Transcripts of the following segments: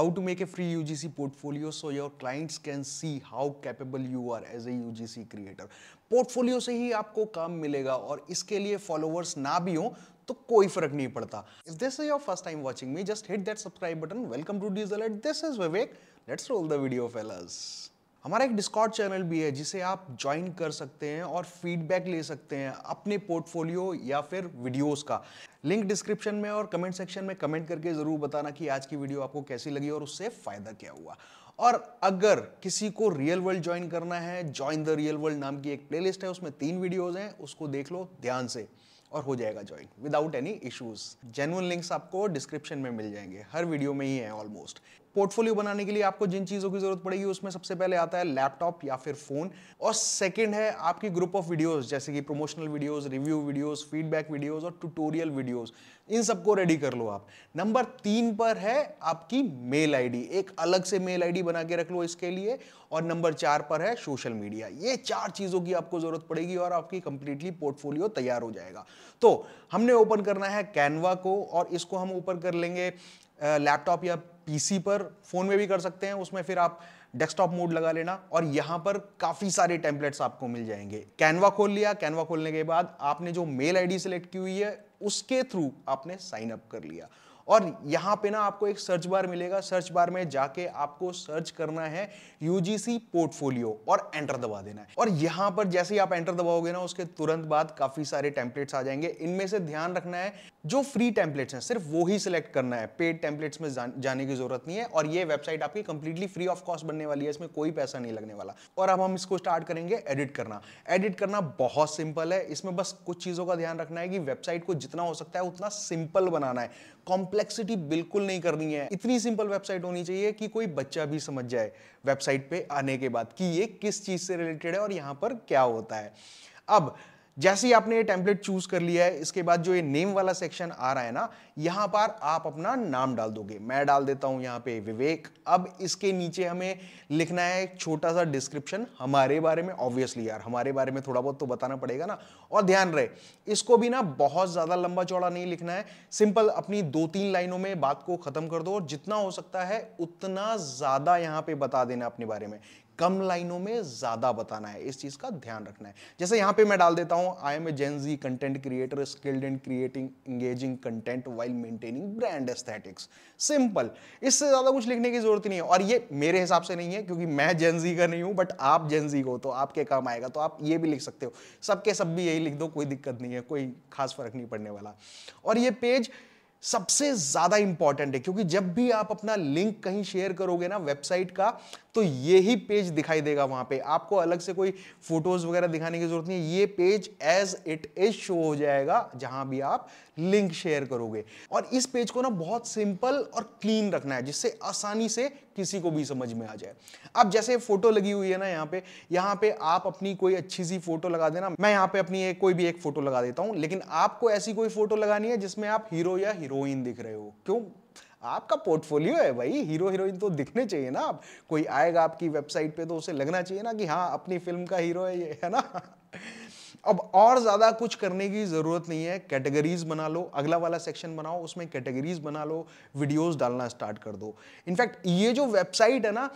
how to make a free UGC portfolio so your clients can see how capable you are as a UGC creator. Portfolio से ही आपको काम मिलेगा और इसके लिए फॉलोवर्स ना भी हो तो कोई फर्क नहीं पड़ता if this is your first time watching me just hit that subscribe button welcome to Diesel eight this is Vivek let's roll the video fellas हमारा एक डिस्कॉर्ड चैनल भी है जिसे आप ज्वाइन कर सकते हैं और फीडबैक ले सकते हैं अपने पोर्टफोलियो या फिर वीडियोस का लिंक डिस्क्रिप्शन में और कमेंट सेक्शन में कमेंट करके ज़रूर बताना कि आज की वीडियो आपको कैसी लगी और उससे फ़ायदा क्या हुआ और अगर किसी को रियल वर्ल्ड ज्वाइन करना है ज्वाइन द रियल वर्ल्ड नाम की एक प्लेलिस्ट है उसमें तीन वीडियोज़ हैं उसको देख लो ध्यान से और हो जाएगा join without any issues genuine links आपको डिस्क्रिप्शन में मिल जाएंगे हर वीडियो में ही है ऑलमोस्ट पोर्टफोलियो बनाने के लिए आपको जिन चीज़ों की ज़रूरत पड़ेगी उसमें सबसे पहले आता है लैपटॉप या फिर फ़ोन और सेकंड है आपकी ग्रुप ऑफ वीडियोस जैसे कि promotional videos review videos feedback videos और ट्यूटोरियल वीडियोस इन सबको रेडी कर लो आप नंबर तीन पर है आपकी मेल आईडी एक अलग से मेल आईडी बना के रख लो इसके लिए और नंबर चार पर है सोशल मीडिया ये चार चीज़ों की आपको ज़रूरत पड़ेगी और आपकी कंप्लीटली पोर्टफोलियो तैयार हो जाएगा तो हमने ओपन करना है कैनवा को और इसको हम ऊपर कर लेंगे लैपटॉप या पीसी पर फोन में भी कर सकते हैं उसमें फिर आप डेस्कटॉप मोड लगा लेना और यहाँ पर काफ़ी सारे टेम्पलेट्स आपको मिल जाएंगे कैनवा खोल लिया कैनवा खोलने के बाद आपने जो मेल आईडी सेलेक्ट की हुई है उसके थ्रू आपने साइन अप कर लिया और यहाँ पे ना आपको एक सर्च बार मिलेगा सर्च बार में जाके आपको सर्च करना है यूजीसी पोर्टफोलियो और एंटर दबा देना है और यहाँ पर जैसे ही आप एंटर दबाओगे ना उसके तुरंत बाद काफी सारे टेम्पलेट्स आ जाएंगे इनमें से ध्यान रखना है जो फ्री टेम्पलेट्स हैं सिर्फ वो ही सिलेक्ट करना है पेड टेम्पलेट्स में जाने की जरूरत नहीं है और ये वेबसाइट आपकी कंप्लीटली फ्री ऑफ कॉस्ट बनने वाली है इसमें कोई पैसा नहीं लगने वाला और अब हम इसको स्टार्ट करेंगे एडिट करना एडिट करना बहुत सिंपल है इसमें बस कुछ चीज़ों का ध्यान रखना है कि वेबसाइट को जितना हो सकता है उतना सिंपल बनाना है कॉम्प्लेक्सिटी बिल्कुल नहीं करनी है इतनी सिंपल वेबसाइट होनी चाहिए कि कोई बच्चा भी समझ जाए वेबसाइट पे आने के बाद कि ये किस चीज़ से रिलेटेड है और यहां पर क्या होता है अब जैसे ही आपने ये टेम्पलेट चूज कर लिया है इसके बाद जो ये नेम वाला सेक्शन आ रहा है ना यहाँ पर आप अपना नाम डाल दोगे मैं डाल देता हूँ यहाँ पे विवेक अब इसके नीचे हमें लिखना है एक छोटा सा डिस्क्रिप्शन हमारे बारे में ऑब्वियसली यार हमारे बारे में थोड़ा बहुत तो बताना पड़ेगा ना और ध्यान रहे इसको भी ना बहुत ज़्यादा लंबा चौड़ा नहीं लिखना है सिंपल अपनी दो तीन लाइनों में बात को ख़त्म कर दो और जितना हो सकता है उतना ज़्यादा यहाँ पे बता देना अपने बारे में कम लाइनों में ज़्यादा बताना है इस चीज़ का ध्यान रखना है जैसे यहां पे मैं डाल देता हूं I am a Gen Z content creator skilled in creating engaging content while maintaining brand aesthetics simple इससे ज़्यादा कुछ लिखने की जरूरत नहीं है और ये मेरे हिसाब से नहीं है क्योंकि मैं जेंजी का नहीं हूं बट आप जेंजी को तो आपके काम आएगा तो आप ये भी लिख सकते हो सबके सब भी यही लिख दो कोई दिक्कत नहीं है कोई खास फर्क नहीं पड़ने वाला और ये पेज सबसे ज़्यादा इंपॉर्टेंट है क्योंकि जब भी आप अपना लिंक कहीं शेयर करोगे ना वेबसाइट का तो ही पेज दिखाई देगा वहां पे आपको अलग से कोई फोटोज़ वगैरह दिखाने की ज़रूरत नहीं है ये page as it is show हो जाएगा जहां भी आप लिंक शेयर करोगे और इस पेज को ना बहुत सिंपल और क्लीन रखना है जिससे आसानी से किसी को भी समझ में आ जाए अब जैसे फोटो लगी हुई है ना यहाँ पे यहाँ पे आप अपनी कोई अच्छी सी फोटो लगा देना मैं यहाँ पे अपनी एक कोई भी एक फोटो लगा देता हूँ लेकिन आपको ऐसी कोई फोटो लगानी है जिसमें आप हीरो या हीरोइन दिख रहे हो क्यों आपका पोर्टफोलियो है भाई हीरो हीरोइन तो दिखने चाहिए ना आप कोई आएगा आपकी वेबसाइट पे तो उसे लगना चाहिए ना कि हाँ अपनी फिल्म का हीरो है ये है ना अब और ज़्यादा कुछ करने की ज़रूरत नहीं है कैटेगरीज बना लो अगला वाला सेक्शन बनाओ उसमें कैटेगरीज बना लो वीडियोस डालना स्टार्ट कर दो इनफैक्ट ये जो वेबसाइट है ना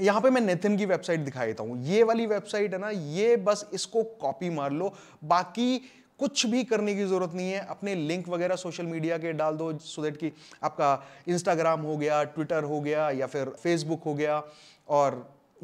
यहाँ पे मैं नितिन की वेबसाइट दिखा देता हूँ ये वाली वेबसाइट है ना ये बस इसको कॉपी मार लो बाकी कुछ भी करने की ज़रूरत नहीं है अपने लिंक वगैरह सोशल मीडिया के डाल दो सो देट कि आपका इंस्टाग्राम हो गया ट्विटर हो गया या फिर फेसबुक हो गया और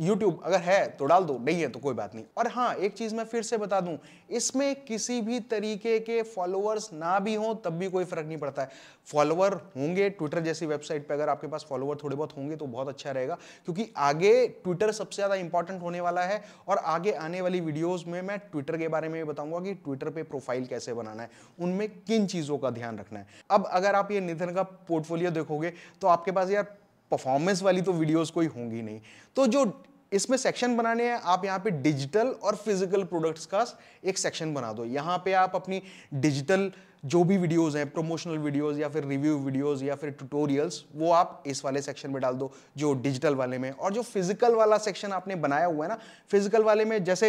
यूट्यूब अगर है तो डाल दो नहीं है तो कोई बात नहीं और हाँ एक चीज़ मैं फिर से बता दूं इसमें किसी भी तरीके के फॉलोअर्स ना भी हों तब भी कोई फ़र्क नहीं पड़ता है फॉलोअर होंगे ट्विटर जैसी वेबसाइट पे अगर आपके पास फॉलोअर थोड़े बहुत होंगे तो बहुत अच्छा रहेगा क्योंकि आगे ट्विटर सबसे ज़्यादा इंपॉर्टेंट होने वाला है और आगे आने वाली वीडियोज़ में मैं ट्विटर के बारे में बताऊंगा कि ट्विटर पर प्रोफाइल कैसे बनाना है उनमें किन चीज़ों का ध्यान रखना है अब अगर आप ये निधन का पोर्टफोलियो देखोगे तो आपके पास यार परफॉर्मेंस वाली तो वीडियोस कोई होंगी नहीं तो जो इसमें सेक्शन बनाने हैं आप यहाँ पे डिजिटल और फिजिकल प्रोडक्ट्स का एक सेक्शन बना दो यहाँ पे आप अपनी डिजिटल जो भी वीडियोस हैं प्रमोशनल वीडियोस या फिर रिव्यू वीडियोस या फिर ट्यूटोरियल्स वो आप इस वाले सेक्शन में डाल दो जो डिजिटल वाले में और जो फिजिकल वाला सेक्शन आपने बनाया हुआ है ना फिजिकल वाले में जैसे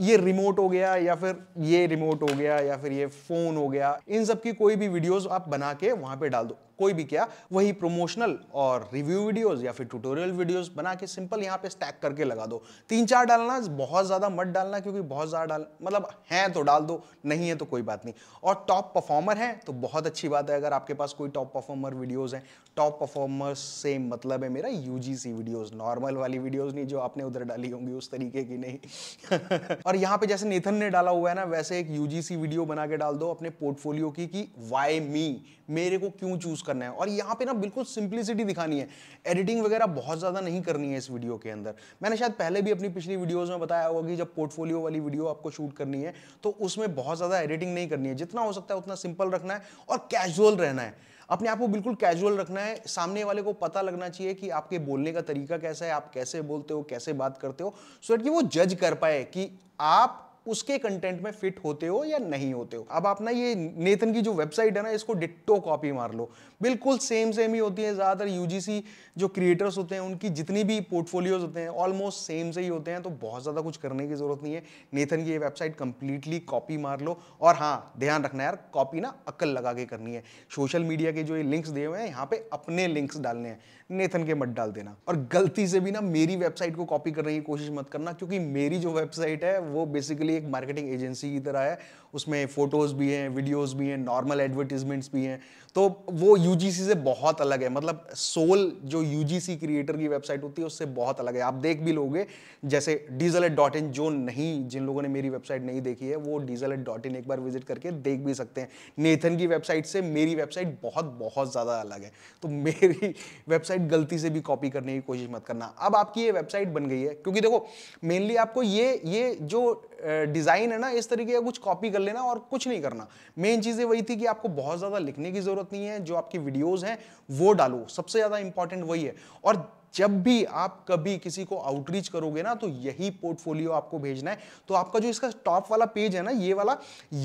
ये रिमोट हो गया या फिर ये रिमोट हो गया या फिर ये फोन हो गया इन सब की कोई भी वीडियोज आप बना के वहां पर डाल दो कोई भी क्या वही प्रमोशनल और रिव्यू वीडियोस या फिर ट्यूटोरियल वीडियोस बना के सिंपल यहाँ पे स्टैक करके लगा दो तीन चार डालना बहुत ज़्यादा मत डालना क्योंकि बहुत ज़्यादा डाल मतलब हैं तो डाल दो नहीं है तो कोई बात नहीं और टॉप परफॉर्मर हैं तो बहुत अच्छी बात है अगर आपके पास कोई टॉप परफॉर्मर वीडियोस हैं टॉप परफॉर्मर से मतलब है मेरा यूजीसी वीडियोस नॉर्मल वाली वीडियोस नहीं जो आपने उधर डाली होंगी उस तरीके की नहीं और यहाँ पे जैसे नेथन ने डाला हुआ है ना वैसे एक यूजीसी वीडियो बना के डाल दो अपने पोर्टफोलियो की कि वाई मी मेरे को क्यों चूज करना है और यहाँ पे ना बिल्कुल सिंप्लिसिटी दिखानी है एडिटिंग वगैरह बहुत ज़्यादा नहीं करनी है इस वीडियो के अंदर मैंने शायद पहले भी अपनी पिछली वीडियोज़ में बताया होगा कि जब पोर्टफोलियो वाली वीडियो आपको शूट करनी है तो उसमें बहुत ज़्यादा एडिटिंग नहीं करनी है जितना हो सकता है है उतना सिंपल रखना है और कैजुअल रहना है अपने आप को बिल्कुल कैजुअल रखना है सामने वाले को पता लगना चाहिए कि आपके बोलने का तरीका कैसा है आप कैसे बोलते हो कैसे बात करते हो सो so कि वो जज कर पाए कि आप उसके कंटेंट में फिट होते हो या नहीं होते हो अब आप ना ये नेतन की जो वेबसाइट है ना इसको डिट्टो कॉपी मार लो बिल्कुल सेम सेम ही होती है ज़्यादातर यूजीसी जो क्रिएटर्स होते हैं उनकी जितनी भी पोर्टफोलियोज होते हैं ऑलमोस्ट सेम से ही होते हैं तो बहुत ज़्यादा कुछ करने की ज़रूरत नहीं है नेथन की ये वेबसाइट कंप्लीटली कॉपी मार लो और हाँ ध्यान रखना यार कॉपी ना अक्ल लगा के करनी है सोशल मीडिया के जो ये लिंक्स दिए हुए हैं यहाँ पे अपने लिंक्स डालने हैं नेथन के मत डाल देना और गलती से भी ना मेरी वेबसाइट को कॉपी करने की कोशिश मत करना क्योंकि मेरी जो वेबसाइट है वो बेसिकली एक मार्केटिंग एजेंसी की तरह है उसमें फ़ोटोज़ भी हैं वीडियोज़ भी हैं नॉर्मल एडवर्टीजमेंट्स भी हैं तो वो यू से बहुत अलग है मतलब सोल जो यू क्रिएटर की वेबसाइट होती है उससे बहुत अलग है आप देख भी लोगे जैसे डीजल एट डॉट इन जो नहीं जिन लोगों ने मेरी वेबसाइट नहीं देखी है वो डीजल एट डॉट इन एक बार विजिट करके देख भी सकते हैं नेथन की वेबसाइट से मेरी वेबसाइट बहुत बहुत ज़्यादा अलग है तो मेरी वेबसाइट गलती से भी कॉपी करने की कोशिश मत करना अब आपकी ये वेबसाइट बन गई है क्योंकि देखो मेनली आपको ये ये जो डिज़ाइन है ना इस तरीके का कुछ कॉपी कर लेना और कुछ नहीं करना मेन चीज़ें वही थी कि आपको बहुत ज़्यादा लिखने की ज़रूरत नहीं है जो आपकी वीडियोज़ हैं वो डालो सबसे ज़्यादा इंपॉर्टेंट वही है और जब भी आप कभी किसी को आउटरीच करोगे ना तो यही पोर्टफोलियो आपको भेजना है तो आपका जो इसका टॉप वाला पेज है ना ये वाला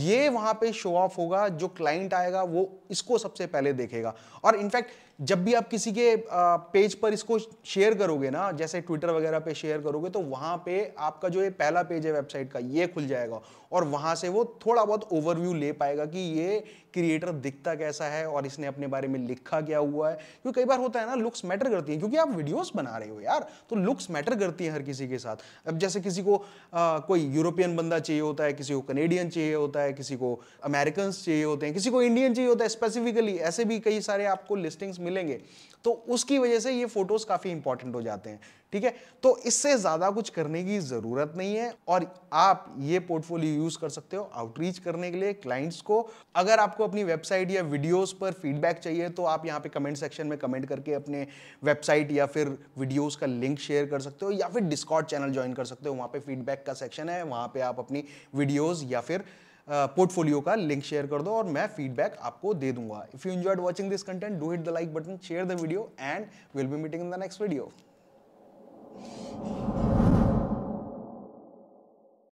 ये वहां पे शो ऑफ होगा जो क्लाइंट आएगा वो इसको सबसे पहले देखेगा और इनफैक्ट जब भी आप किसी के पेज पर इसको शेयर करोगे ना जैसे ट्विटर वगैरह पे शेयर करोगे तो वहां पे आपका जो ये पहला पेज है वेबसाइट का ये खुल जाएगा और वहां से वो थोड़ा बहुत ओवरव्यू ले पाएगा कि ये क्रिएटर दिखता कैसा है और इसने अपने बारे में लिखा क्या हुआ है क्योंकि कई बार होता है ना लुक्स मैटर करती है क्योंकि आप वीडियोस बना रहे हो यार तो लुक्स मैटर करती है हर किसी के साथ अब जैसे किसी को आ, कोई यूरोपियन बंदा चाहिए होता है किसी को कनेडियन चाहिए होता है किसी को अमेरिकन चाहिए होते हैं किसी को इंडियन चाहिए होता है स्पेसिफिकली ऐसे भी कई सारे आपको लिस्टिंग्स मिल मिलेंगे तो उसकी वजह से ये फोटोज काफी इंपॉर्टेंट हो जाते हैं ठीक है तो इससे ज्यादा कुछ करने की जरूरत नहीं है और आप ये पोर्टफोलियो यूज कर सकते हो आउटरीच करने के लिए क्लाइंट्स को अगर आपको अपनी वेबसाइट या वीडियोस पर फीडबैक चाहिए तो आप यहाँ पे कमेंट सेक्शन में कमेंट करके अपने वेबसाइट या फिर वीडियोस का लिंक शेयर कर सकते हो या फिर डिस्कॉट चैनल ज्वाइन कर सकते हो वहां पर फीडबैक का सेक्शन है वहां पर आप अपनी वीडियोज या फिर पोर्टफोलियो का लिंक शेयर कर दो और मैं फीडबैक आपको दे दूंगा if you enjoyed watching this content do hit the like button share the video and will be meeting in the next video